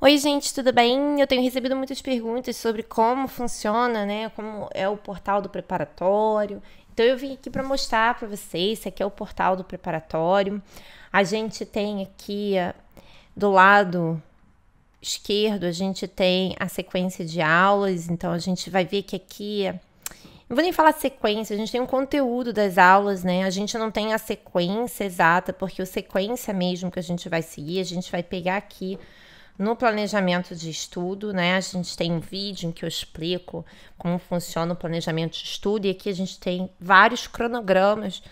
Oi, gente, tudo bem? Eu tenho recebido muitas perguntas sobre como funciona, né? Como é o portal do preparatório. Então eu vim aqui para mostrar para vocês, esse aqui é o portal do preparatório. A gente tem aqui do lado esquerdo, a gente tem a sequência de aulas, então a gente vai ver que aqui não vou nem falar sequência, a gente tem um conteúdo das aulas, né? A gente não tem a sequência exata, porque o sequência mesmo que a gente vai seguir, a gente vai pegar aqui no planejamento de estudo, né? A gente tem um vídeo em que eu explico como funciona o planejamento de estudo e aqui a gente tem vários cronogramas,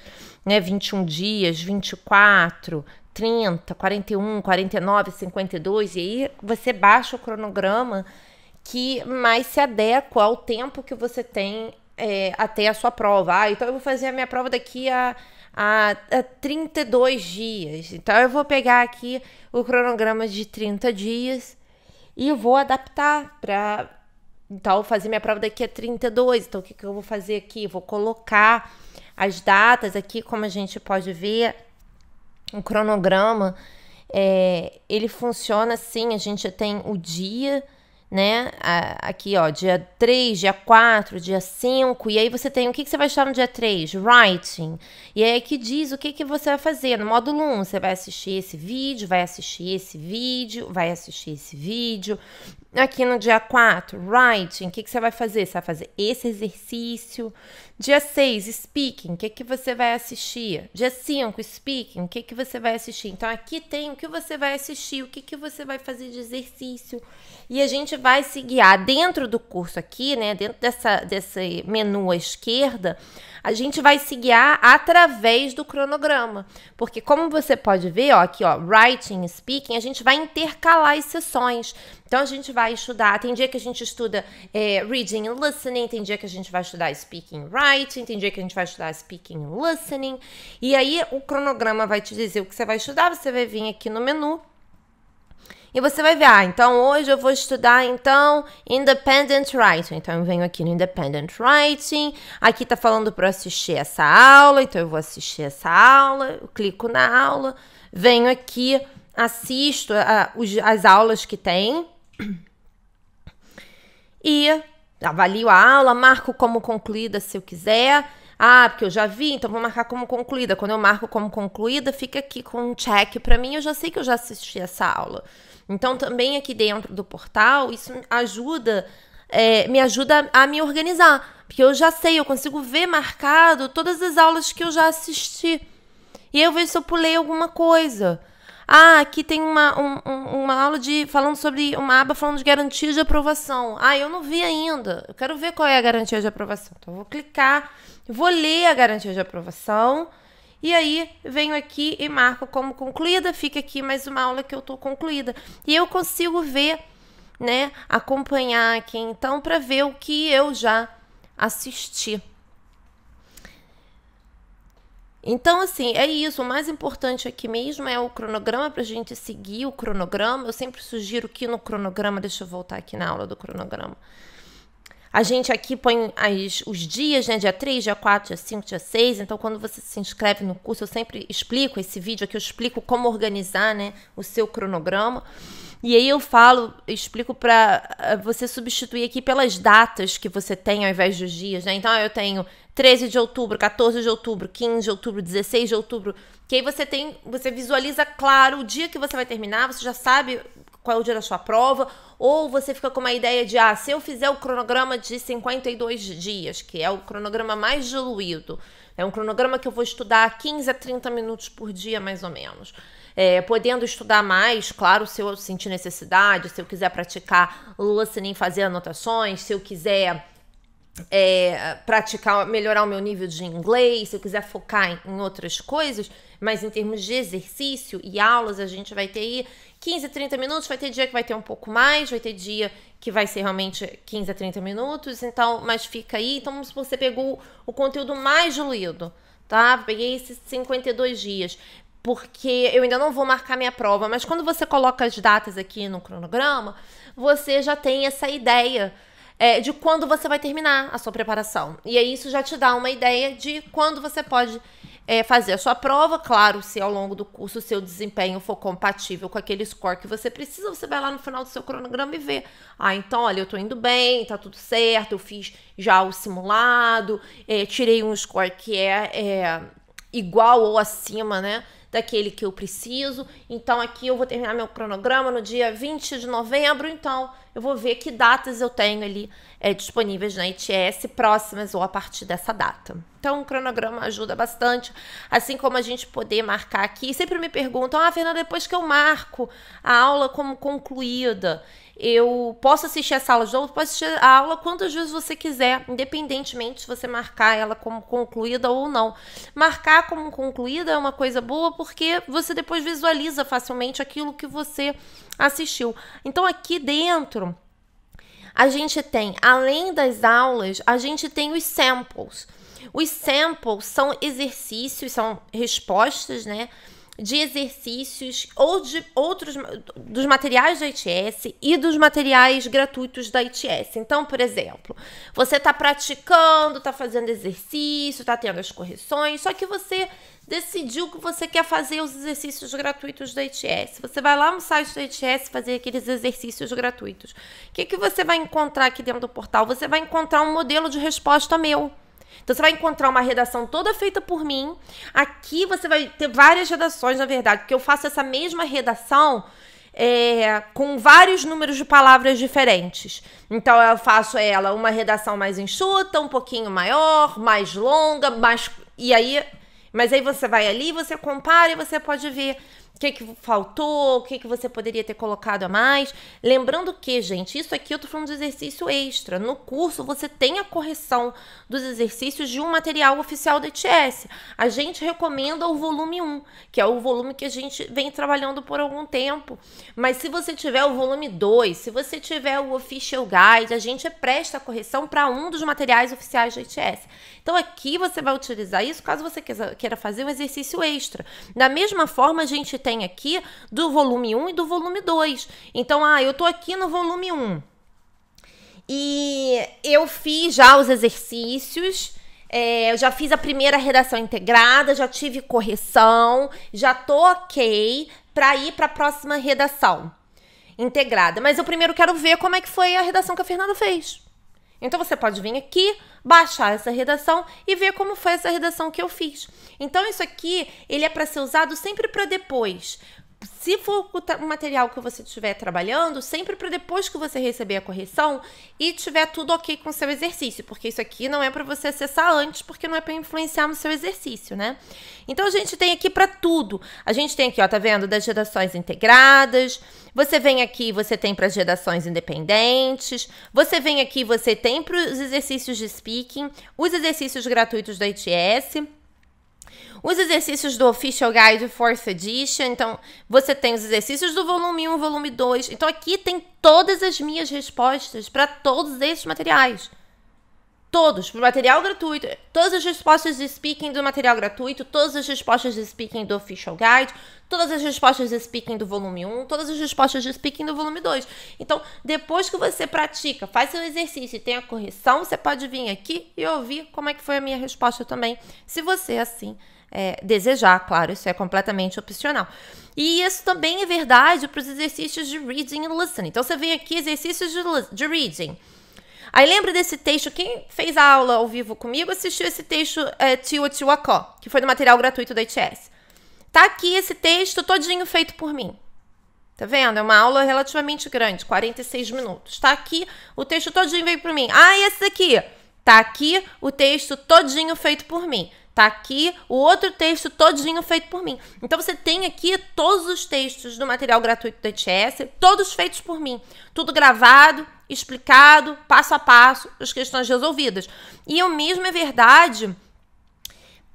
né? 21 dias, 24, 30, 41, 49, 52 e aí você baixa o cronograma que mais se adequa ao tempo que você tem é, até a sua prova. Ah, então eu vou fazer a minha prova daqui a a, a 32 dias. Então eu vou pegar aqui o cronograma de 30 dias e vou adaptar para então fazer minha prova daqui a 32. Então o que, que eu vou fazer aqui? Vou colocar as datas aqui, como a gente pode ver, o cronograma é, ele funciona assim: a gente tem o dia, né? Aqui, ó, dia 3, dia 4, dia 5, e aí você tem o que, que você vai estudar no dia 3? Writing. E aí é que diz o que, que você vai fazer. No módulo 1, você vai assistir esse vídeo, vai assistir esse vídeo, vai assistir esse vídeo, Aqui no dia 4, writing, o que, que você vai fazer? Você vai fazer esse exercício. Dia 6, speaking, o que, que você vai assistir? Dia 5, speaking, o que, que você vai assistir? Então, aqui tem o que você vai assistir, o que, que você vai fazer de exercício. E a gente vai se guiar dentro do curso aqui, né? Dentro dessa, desse menu à esquerda, a gente vai se guiar através do cronograma. Porque como você pode ver, ó, aqui, ó, writing, speaking, a gente vai intercalar as sessões. Então a gente vai estudar, tem dia que a gente estuda é, reading and listening, tem dia que a gente vai estudar speaking writing, tem dia que a gente vai estudar speaking and listening. E aí o cronograma vai te dizer o que você vai estudar, você vai vir aqui no menu e você vai ver, ah, então hoje eu vou estudar então Independent Writing. Então eu venho aqui no Independent Writing, aqui tá falando para assistir essa aula, então eu vou assistir essa aula, eu clico na aula, venho aqui, assisto a, ah, os, as aulas que tem e avalio a aula, marco como concluída se eu quiser. Ah, porque eu já vi, então vou marcar como concluída. Quando eu marco como concluída, fica aqui com um check para mim, eu já sei que eu já assisti essa aula. Então, também aqui dentro do portal, isso ajuda, é, me ajuda a me organizar. Porque eu já sei, eu consigo ver marcado todas as aulas que eu já assisti. E eu vejo se eu pulei alguma coisa. Ah, aqui tem uma, um, uma aula de falando sobre uma aba falando de garantia de aprovação. Ah, eu não vi ainda. Eu quero ver qual é a garantia de aprovação. Então, eu vou clicar, vou ler a garantia de aprovação. E aí venho aqui e marco como concluída, fica aqui mais uma aula que eu estou concluída. E eu consigo ver, né, acompanhar aqui então para ver o que eu já assisti. Então, assim, é isso. O mais importante aqui mesmo é o cronograma para a gente seguir o cronograma. Eu sempre sugiro que no cronograma, deixa eu voltar aqui na aula do cronograma. A gente aqui põe as, os dias, né? Dia 3, dia 4, dia 5, dia 6. Então, quando você se inscreve no curso, eu sempre explico esse vídeo aqui, eu explico como organizar, né? O seu cronograma. E aí eu falo, eu explico para eh, você substituir aqui pelas datas que você tem ao invés dos dias, né? Então ah, eu tenho 13 de outubro, 14 de outubro, 15 de outubro, 16 de outubro. Que aí você tem, você visualiza claro o dia que você vai terminar, você já sabe qual é o dia da sua prova, ou você fica com uma ideia de, ah, se eu fizer o cronograma de 52 dias, que é o cronograma mais diluído, é um cronograma que eu vou estudar 15 a 30 minutos por dia, mais ou menos. É, podendo estudar mais, claro, se eu sentir necessidade, se eu quiser praticar listening, fazer anotações, se eu quiser é, praticar, melhorar o meu nível de inglês, se eu quiser focar em, em, outras coisas, mas em termos de exercício e aulas, a gente vai ter aí 15 a 30 minutos, vai ter dia que vai ter um pouco mais, vai ter dia que vai ser realmente 15 a 30 minutos, então, mas fica aí. Então, se você pegou o conteúdo mais diluído, tá? Peguei esses 52 dias porque eu ainda não vou marcar minha prova, mas quando você coloca as datas aqui no cronograma, você já tem essa ideia é, de quando você vai terminar a sua preparação. E aí isso já te dá uma ideia de quando você pode é, fazer a sua prova. Claro, se ao longo do curso o seu desempenho for compatível com aquele score que você precisa, você vai lá no final do seu cronograma e vê. Ah, então, olha, eu tô indo bem, tá tudo certo, eu fiz já o simulado, é, tirei um score que é, é igual ou acima, né? Daquele que eu preciso. Então, aqui eu vou terminar meu cronograma no dia 20 de novembro. Então, eu vou ver que datas eu tenho ali é, disponíveis na ITS próximas ou a partir dessa data. Então, o cronograma ajuda bastante. Assim como a gente poder marcar aqui. Sempre me perguntam, ah, Fernanda, depois que eu marco a aula como concluída, eu posso assistir essa aula de novo? Posso assistir a aula quantas vezes você quiser, independentemente se você marcar ela como concluída ou não. Marcar como concluída é uma coisa boa porque você depois visualiza facilmente aquilo que você assistiu. Então, aqui dentro a gente tem, além das aulas, a gente tem os samples. Os samples são exercícios, são respostas, né? De exercícios ou de outros dos materiais da ITS e dos materiais gratuitos da ITS. Então, por exemplo, você está praticando, está fazendo exercício, está tendo as correções, só que você decidiu que você quer fazer os exercícios gratuitos da ITS. Você vai lá no site da ITS fazer aqueles exercícios gratuitos. O que, que você vai encontrar aqui dentro do portal? Você vai encontrar um modelo de resposta meu. Então você vai encontrar uma redação toda feita por mim. Aqui você vai ter várias redações, na verdade, porque eu faço essa mesma redação é, com vários números de palavras diferentes. Então eu faço ela uma redação mais enxuta, um pouquinho maior, mais longa, mais. E aí. Mas aí você vai ali, você compara e você pode ver o que, que faltou? O que, que você poderia ter colocado a mais? Lembrando que, gente, isso aqui eu tô falando de exercício extra. No curso você tem a correção dos exercícios de um material oficial da ETS. A gente recomenda o volume 1, que é o volume que a gente vem trabalhando por algum tempo. Mas se você tiver o volume 2, se você tiver o Official Guide, a gente presta a correção para um dos materiais oficiais da ETS. Então aqui você vai utilizar isso caso você queira fazer um exercício extra. Da mesma forma, a gente tem aqui do volume 1 e do volume 2. Então, ah, eu tô aqui no volume 1. E eu fiz já os exercícios. É, eu já fiz a primeira redação integrada, já tive correção, já tô ok para ir para a próxima redação integrada. Mas eu primeiro quero ver como é que foi a redação que a Fernanda fez. Então você pode vir aqui, baixar essa redação e ver como foi essa redação que eu fiz. Então isso aqui, ele é para ser usado sempre para depois se for o material que você estiver trabalhando, sempre para depois que você receber a correção e tiver tudo ok com o seu exercício, porque isso aqui não é para você acessar antes, porque não é para influenciar no seu exercício, né? Então a gente tem aqui para tudo. A gente tem aqui, ó, tá vendo? Das gerações integradas. Você vem aqui, você tem para as gerações independentes. Você vem aqui, você tem para os exercícios de speaking, os exercícios gratuitos da ITS. Os exercícios do Official Guide 4 Edition, então você tem os exercícios do volume 1, volume 2. Então aqui tem todas as minhas respostas para todos esses materiais. Todos, material gratuito, todas as respostas de speaking do material gratuito, todas as respostas de speaking do official guide, todas as respostas de speaking do volume 1, todas as respostas de speaking do volume 2. Então, depois que você pratica, faz seu exercício e tem a correção, você pode vir aqui e ouvir como é que foi a minha resposta também, se você assim é, desejar, claro, isso é completamente opcional. E isso também é verdade para os exercícios de reading e listening. Então, você vem aqui, exercícios de, de reading. Aí lembra desse texto? Quem fez a aula ao vivo comigo assistiu esse texto é, Tio Tiwakó, que foi do material gratuito da ITS. Tá aqui esse texto todinho feito por mim. Tá vendo? É uma aula relativamente grande, 46 minutos. Tá aqui, o texto todinho veio por mim. Ah, esse aqui. Tá aqui o texto todinho feito por mim. Tá aqui o outro texto todinho feito por mim. Então você tem aqui todos os textos do material gratuito da ETS, todos feitos por mim. Tudo gravado, explicado passo a passo as questões resolvidas. E o mesmo é verdade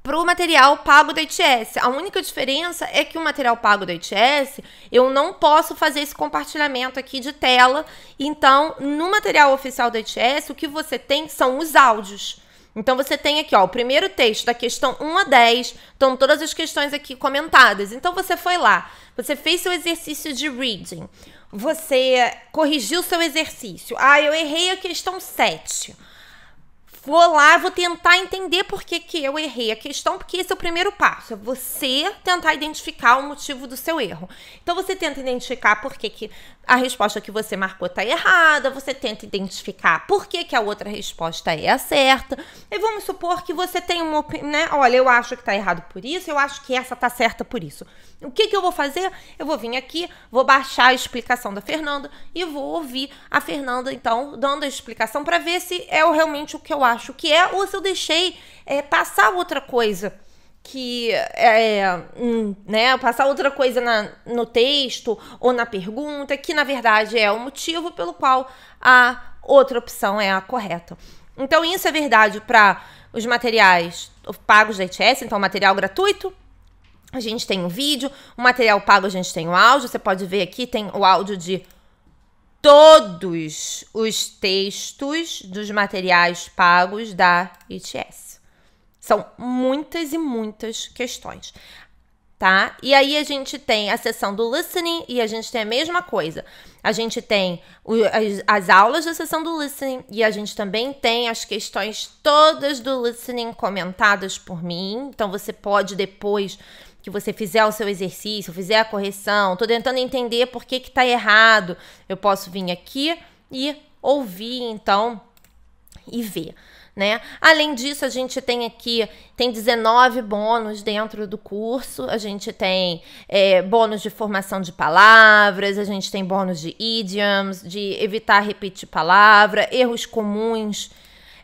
para o material pago da ITS. A única diferença é que o material pago da ITS, eu não posso fazer esse compartilhamento aqui de tela. Então, no material oficial da ITS, o que você tem são os áudios. Então você tem aqui, ó, o primeiro texto da questão 1 a 10, estão todas as questões aqui comentadas. Então você foi lá, você fez seu exercício de reading, você corrigiu seu exercício. Ah, eu errei a questão 7 vou lá, vou tentar entender por que, que eu errei a questão, porque esse é o primeiro passo, é você tentar identificar o motivo do seu erro. Então você tenta identificar por que, que a resposta que você marcou está errada, você tenta identificar por que, que a outra resposta é a certa, e vamos supor que você tem uma opinião, né? Olha, eu acho que está errado por isso, eu acho que essa está certa por isso. O que, que eu vou fazer? Eu vou vir aqui, vou baixar a explicação da Fernanda e vou ouvir a Fernanda, então, dando a explicação para ver se é realmente o que eu acho acho que é, ou se eu deixei é, passar outra coisa que é, hum, né, passar outra coisa na, no texto ou na pergunta, que na verdade é o motivo pelo qual a outra opção é a correta. Então, isso é verdade para os materiais pagos da ETS, então, material gratuito. A gente tem um vídeo, o material pago a gente tem o um áudio. Você pode ver aqui, tem o áudio de todos os textos dos materiais pagos da ITS. São muitas e muitas questões, tá? E aí a gente tem a sessão do listening e a gente tem a mesma coisa. A gente tem o, as, as aulas da sessão do listening e a gente também tem as questões todas do listening comentadas por mim. Então você pode depois que você fizer o seu exercício, fizer a correção, tô tentando entender por que que tá errado. Eu posso vir aqui e ouvir então e ver. Né? Além disso, a gente tem aqui tem 19 bônus dentro do curso. A gente tem é, bônus de formação de palavras, a gente tem bônus de idioms, de evitar repetir palavra, erros comuns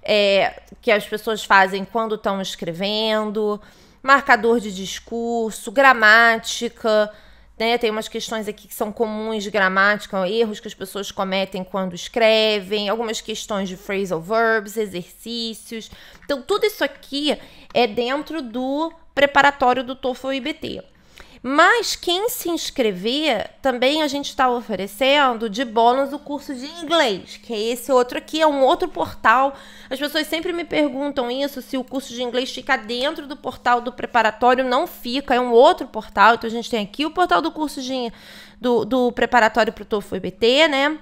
é, que as pessoas fazem quando estão escrevendo marcador de discurso, gramática. Né? Tem umas questões aqui que são comuns de gramática, erros que as pessoas cometem quando escrevem, algumas questões de phrasal verbs, exercícios. Então, tudo isso aqui é dentro do preparatório do TOEFL IBT. Mas quem se inscrever, também a gente está oferecendo de bônus o curso de inglês, que é esse outro aqui, é um outro portal. As pessoas sempre me perguntam isso, se o curso de inglês fica dentro do portal do preparatório. Não fica, é um outro portal. Então a gente tem aqui o portal do curso de, do, do preparatório para o TOEFL BT né?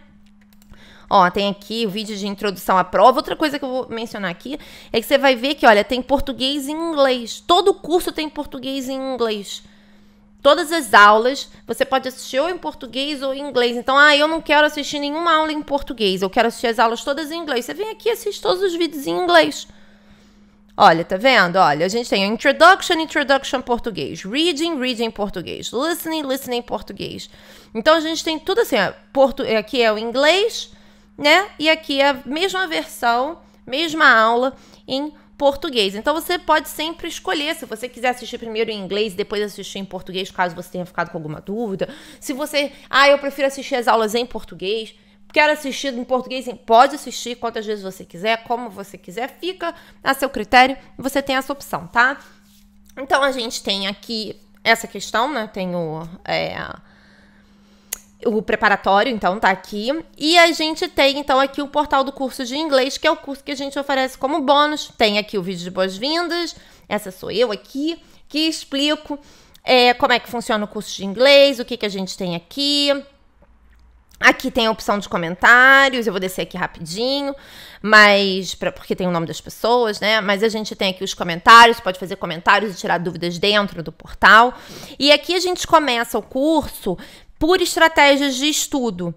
Ó, tem aqui o vídeo de introdução à prova. Outra coisa que eu vou mencionar aqui é que você vai ver que, olha, tem português e inglês. Todo curso tem português e inglês. Todas as aulas você pode assistir ou em português ou em inglês. Então, ah, eu não quero assistir nenhuma aula em português, eu quero assistir as aulas todas em inglês. Você vem aqui e assiste todos os vídeos em inglês. Olha, tá vendo? Olha, a gente tem introduction, introduction português, reading, reading português, listening, listening português. Então a gente tem tudo assim, aqui é o inglês, né? E aqui é a mesma versão, mesma aula em português português. Então você pode sempre escolher se você quiser assistir primeiro em inglês e depois assistir em português, caso você tenha ficado com alguma dúvida. Se você, ah, eu prefiro assistir as aulas em português, quero assistir em português, pode assistir quantas vezes você quiser, como você quiser, fica a seu critério, você tem essa opção, tá? Então a gente tem aqui essa questão, né? Tem o, é, o preparatório, então, tá aqui. E a gente tem, então, aqui o portal do curso de inglês, que é o curso que a gente oferece como bônus. Tem aqui o vídeo de boas-vindas, essa sou eu aqui, que explico é, como é que funciona o curso de inglês, o que, que a gente tem aqui. Aqui tem a opção de comentários, eu vou descer aqui rapidinho, mas pra, porque tem o nome das pessoas, né? Mas a gente tem aqui os comentários, pode fazer comentários e tirar dúvidas dentro do portal. E aqui a gente começa o curso por estratégias de estudo.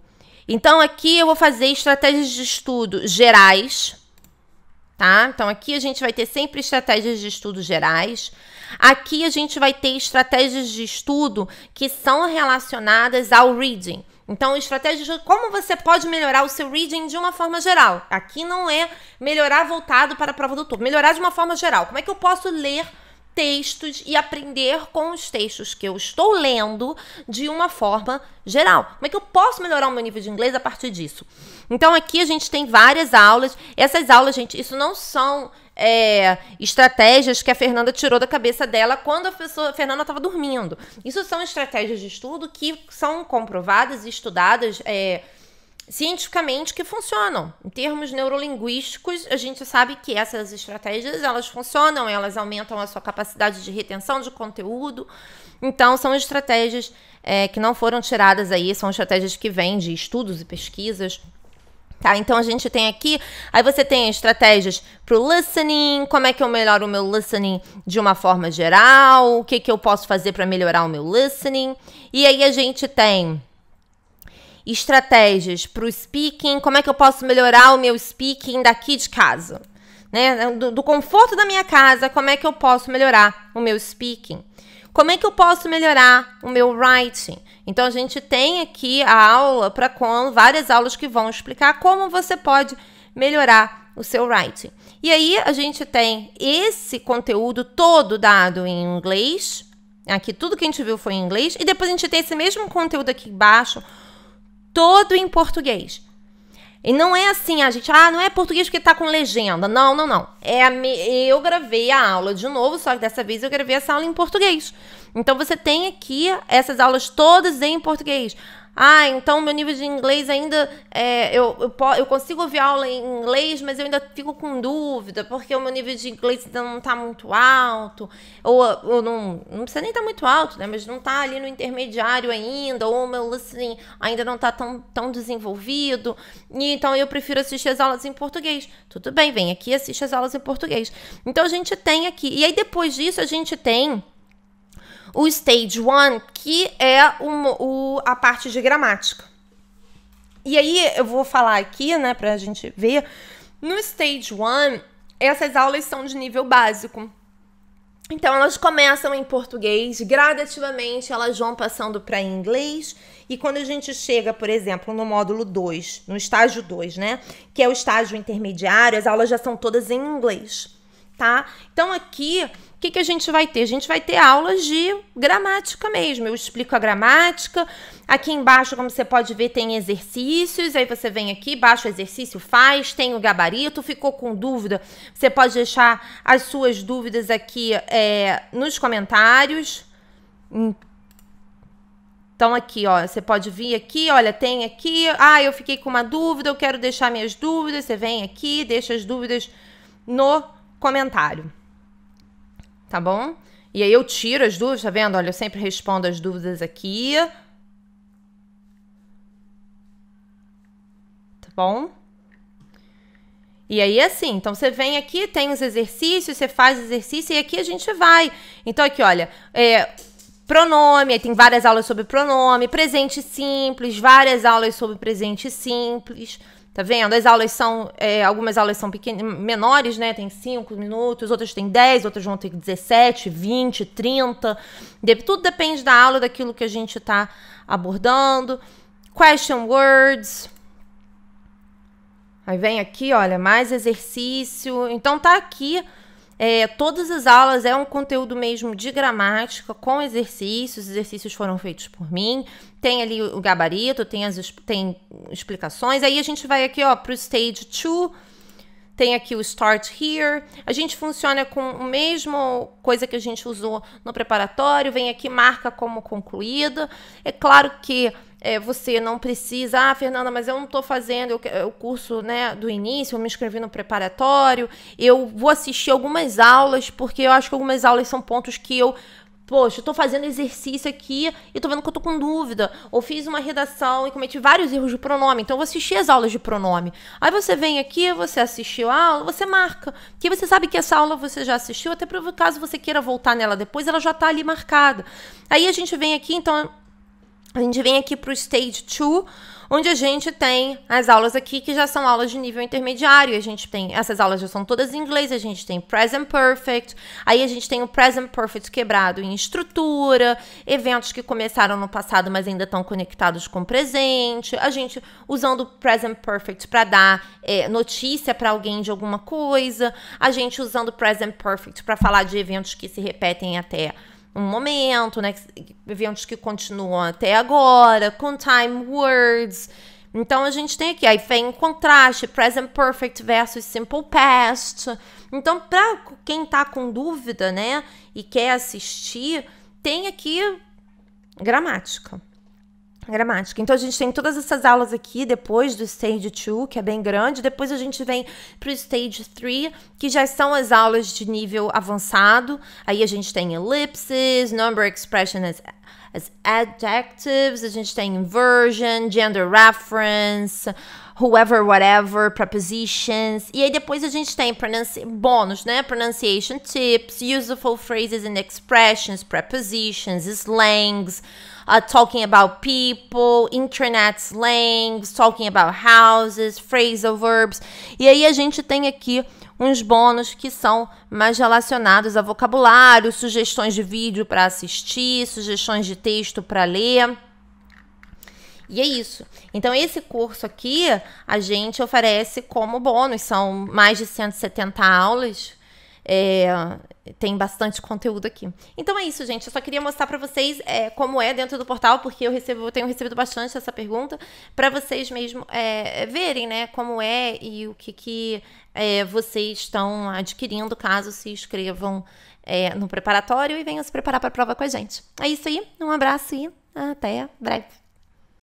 Então, aqui eu vou fazer estratégias de estudo gerais, tá? Então, aqui a gente vai ter sempre estratégias de estudo gerais. Aqui a gente vai ter estratégias de estudo que são relacionadas ao reading. Então, estratégias de como você pode melhorar o seu reading de uma forma geral. Aqui não é melhorar voltado para a prova do turno, melhorar de uma forma geral. Como é que eu posso ler textos e aprender com os textos que eu estou lendo de uma forma geral. Como é que eu posso melhorar o meu nível de inglês a partir disso? Então aqui a gente tem várias aulas. Essas aulas, gente, isso não são é, estratégias que a Fernanda tirou da cabeça dela quando a, pessoa, a Fernanda estava dormindo. Isso são estratégias de estudo que são comprovadas e estudadas. É, cientificamente que funcionam. Em termos neurolinguísticos, a gente sabe que essas estratégias elas funcionam, elas aumentam a sua capacidade de retenção de conteúdo. Então, são estratégias é, que não foram tiradas aí, são estratégias que vêm de estudos e pesquisas. Tá, então a gente tem aqui, aí você tem estratégias para o listening, como é que eu melhoro o meu listening de uma forma geral, o que, que eu posso fazer para melhorar o meu listening. E aí a gente tem estratégias para o speaking, como é que eu posso melhorar o meu speaking daqui de casa. Né? Do, do, conforto da minha casa, como é que eu posso melhorar o meu speaking? Como é que eu posso melhorar o meu writing? Então a gente tem aqui a aula para com várias aulas que vão explicar como você pode melhorar o seu writing. E aí a gente tem esse conteúdo todo dado em inglês. Aqui tudo que a gente viu foi em inglês e depois a gente tem esse mesmo conteúdo aqui embaixo todo em português. E não é assim, a gente, ah, não é português porque tá com legenda. Não, não, não. É a me... Eu gravei a aula de novo, só que dessa vez eu gravei essa aula em português. Então você tem aqui essas aulas todas em português. Ah, então meu nível de inglês ainda. É, eu, eu, eu, consigo ouvir aula em inglês, mas eu ainda fico com dúvida, porque o meu nível de inglês ainda não está muito alto. Ou, ou não. Não precisa nem estar tá muito alto, né? Mas não está ali no intermediário ainda, ou o meu listening ainda não está tão, tão desenvolvido. E, então eu prefiro assistir as aulas em português. Tudo bem, vem aqui e assiste as aulas em português. Então a gente tem aqui. E aí depois disso a gente tem o Stage 1, que é uma, o, a parte de gramática. E aí eu vou falar aqui, né, pra gente ver. No Stage 1, essas aulas são de nível básico. Então elas começam em português, gradativamente elas vão passando para inglês, e quando a gente chega, por exemplo, no módulo 2, no estágio 2, né, que é o estágio intermediário, as aulas já são todas em inglês, tá? Então aqui o que, que a gente vai ter? A gente vai ter aulas de gramática mesmo. Eu explico a gramática. Aqui embaixo, como você pode ver, tem exercícios. Aí você vem aqui, baixa o exercício, faz, tem o gabarito. Ficou com dúvida? Você pode deixar as suas dúvidas aqui é, nos comentários. Então, aqui, ó, você pode vir aqui, olha, tem aqui. Ah, eu fiquei com uma dúvida, eu quero deixar minhas dúvidas. Você vem aqui, deixa as dúvidas no comentário tá bom? E aí eu tiro as dúvidas, tá vendo? Olha, eu sempre respondo as dúvidas aqui. Tá bom? E aí, assim, então você vem aqui, tem os exercícios, você faz exercício e aqui a gente vai. Então, aqui, olha, é, pronome, aí tem várias aulas sobre pronome, presente simples, várias aulas sobre presente simples. Tá vendo? As aulas são. É, algumas aulas são pequenas, menores, né? Tem 5 minutos, outras tem 10, outras vão ter 17, 20, 30. De, tudo depende da aula, daquilo que a gente tá abordando. Question words. Aí vem aqui, olha, mais exercício. Então tá aqui é, todas as aulas é um conteúdo mesmo de gramática, com exercícios. Os exercícios foram feitos por mim. Tem ali o gabarito, tem as tem explicações. Aí a gente vai aqui ó, para o Stage 2. Tem aqui o Start Here. A gente funciona com o mesmo coisa que a gente usou no preparatório. Vem aqui, marca como concluída. É claro que é, você não precisa, ah, Fernanda, mas eu não estou fazendo o curso né, do início, eu me inscrevi no preparatório, eu vou assistir algumas aulas, porque eu acho que algumas aulas são pontos que eu poxa, eu tô fazendo exercício aqui e tô vendo que eu tô com dúvida. Ou fiz uma redação e cometi vários erros de pronome, então eu vou assistir as aulas de pronome. Aí você vem aqui, você assistiu a aula, você marca. Porque você sabe que essa aula você já assistiu, até por caso você queira voltar nela depois, ela já tá ali marcada. Aí a gente vem aqui, então a gente vem aqui para o Stage 2, onde a gente tem as aulas aqui que já são aulas de nível intermediário. A gente tem essas aulas já são todas em inglês. A gente tem present perfect. Aí a gente tem o present perfect quebrado em estrutura, eventos que começaram no passado, mas ainda estão conectados com o presente. A gente usando o present perfect para dar é, notícia para alguém de alguma coisa. A gente usando o present perfect para falar de eventos que se repetem até um momento, né? Eventos que continuam até agora, com time words. Então a gente tem aqui, aí vem contraste, present perfect versus simple past. Então, para quem tá com dúvida, né, e quer assistir, tem aqui gramática gramática. Então a gente tem todas essas aulas aqui depois do Stage 2, que é bem grande, depois a gente vem para o Stage 3, que já são as aulas de nível avançado. Aí a gente tem ellipses, number expression as as adjectives, a gente tem inversion, gender reference, whoever, whatever, prepositions. E aí depois a gente tem bônus, né? Pronunciation tips, useful phrases and expressions, prepositions, slangs, uh, talking about people, internet slangs, talking about houses, phrasal verbs. E aí a gente tem aqui uns bônus que são mais relacionados a vocabulário, sugestões de vídeo para assistir, sugestões de texto para ler. E é isso. Então, esse curso aqui a gente oferece como bônus, são mais de 170 aulas é, tem bastante conteúdo aqui. Então é isso, gente. Eu só queria mostrar para vocês é, como é dentro do portal, porque eu recebo, tenho recebido bastante essa pergunta, para vocês mesmo é, verem, né, como é e o que, que é, vocês estão adquirindo caso se inscrevam é, no preparatório e venham se preparar para a prova com a gente. É isso aí. Um abraço e até breve.